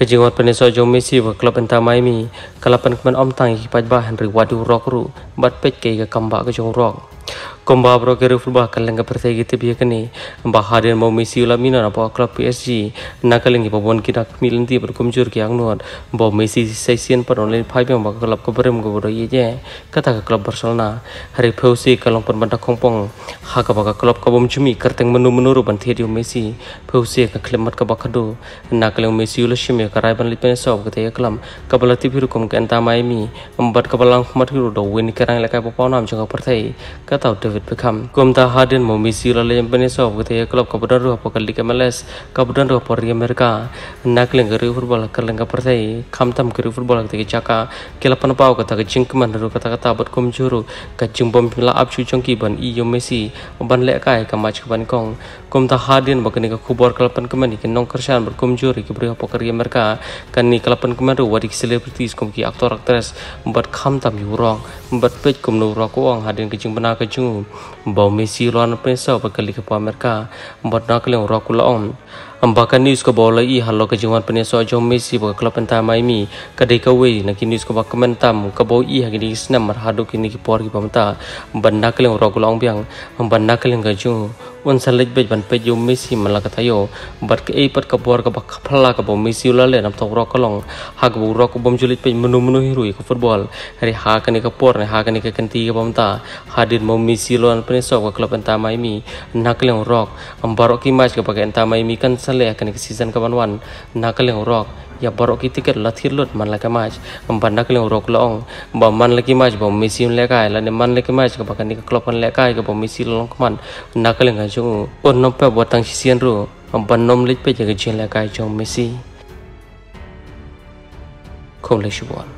Kejingot penesa jo Messi wa klub enta maimi kalapan kemen om tangi kipat bahan ri wadu rok ru bat pet ke ke ke jong rok Kombabro kiri ruful bah kalenga pertai gitu biya kene baharian mau misi ulamina mina na klub PSG nakalengi kalengi kita milen tiap per ke ki bahwa nuat misi sesiun per online five yang bakal klub kabarim gue iya ye je kata ke klub Barcelona hari peusi kalong pun benda kompong hak apa ke klub kabum cumi kerteng menu menu ruban tiadu mesi peusi ke klimat ke ba khadu na kaleng mesi ula ban lipen sob kata te klam ka bala ke biru mi ambat kabel langkumat khmat hiru do win kerang lekai po nam jong ka kata ka become Kumta Harden yang Sira Lem Peneso Wuthe Club Kabudan Ruha Pokal di MLS Kabudan Ruha Pori Amerika Nakling Geri Football Kalang Kapertai Kamtam Geri Football Tegi Chaka Kelapan Pau Kata Kecing Keman Ruha Kata Kata abad Kum Juru Kecing Bom Pila Abcu Chongki Ban Iyo Messi Ban Lekai Kamach Kaban Kong Kumta Bagi Bakani Kubor Kalapan Kemani nong Kersan Berkum Juri Kibri Pokari Amerika Kani Kalapan Keman Ruha Wadik Celebrities Kumki Aktor Aktres membuat Kamtam Yurong Membuat Pej Kumnu Ruha Kuang Kecing Benar Kecing bau misi luar negeri sah bagi kepala nak berdakwah orang kulaon Ambakan news ko bola i halo ke jingwan so jong Messi bo klub enta Miami mi ka we na ki news ko ba kementam ka bo i hagi na mar hado ki ni ki por ki pamta banda kleng ro golong biang banda kleng ga jung un salaj be ban pe jo Messi malaka tayo bar ke e pat ka por ka ba khala ka bo Messi la le nam tok ro kolong hak bo ro ko bom julit pe menu menu hirui ko football hari ha ka ni ka por ne ha ka ni ka kenti ka pamta hadir mo Messi lon so ka klub enta na kleng rok ambaro ki match ka pakai enta mi kan saleh kan ke season kaman wan nakal yang rok ya borok ki tiket lathir lot man laka match ban nakal yang rok long ba man laki match ba messi leka la ne man laki match ka ba kan ni klop kan leka ka ba messi long man nakal yang jung on nom pa botang season ru ban nom lek pe je ka jen leka jung messi คงเลยชวน